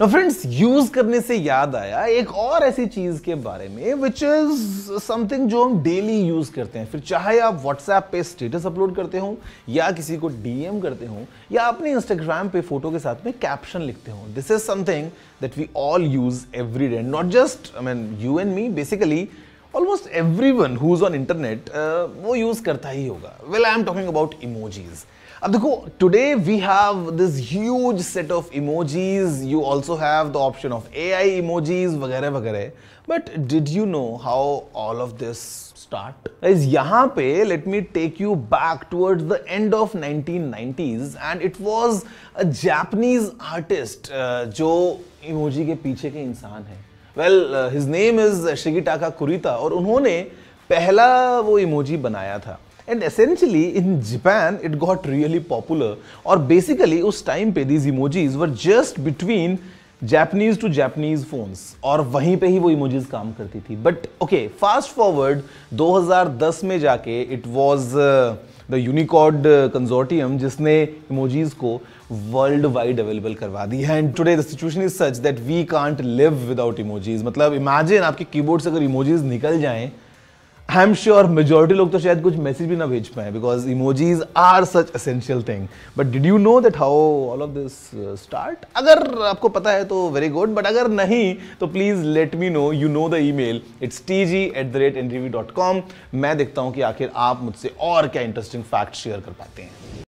ना friends use करने से याद आया एक और ऐसी चीज के बारे में विच इज समथिंग जो हम डेली यूज करते हैं फिर चाहे आप व्हाट्सएप पे स्टेटस अपलोड करते हो या किसी को डीएम करते हो या अपने इंस्टाग्राम पे फोटो के साथ में कैप्शन लिखते हो this is something that we all use every day not just I mean you and me basically almost every one who's on internet वो यूज़ करता ही होगा well I am talking about emojis अब देखो today we have this huge set of emojis you also have the option of A I emojis वगैरह वगैरह but did you know how all of this start is यहाँ पे let me take you back towards the end of 1990s and it was a Japanese artist जो emoji के पीछे के इंसान है well his name is Shigetaka Kurita और उन्होंने पहला वो इमोजी बनाया था and essentially in Japan it got really popular और बेसिकली उस टाइम पे these emojis were just between Japanese to Japanese phones और वहीं पे ही वो इमोजीज काम करती थी बट ओके फास्ट फॉरवर्ड 2010 में जाके it was the Unicode consortium जिसने इमोजीज को वर्ल्ड वाइड अवेलेबल करवा दी है and today the situation is such that we can't live without emojis मतलब इमेजिन आपके कीबोर्ड से अगर इमोजीज निकल जाएं आई एम श्योर मेजोरिटी लोग तो शायद कुछ मैसेज भी ना भेज पाए because emojis are such essential thing but did you know that how all of this start अगर आपको पता है तो वेरी गुड बट अगर नहीं तो please let me know you know the email it's T G at the rate N dot com मैं देखता हूँ कि आखिर आप मुझसे और क्या इंटरेस्टिंग फैक्ट शेयर कर पाते हैं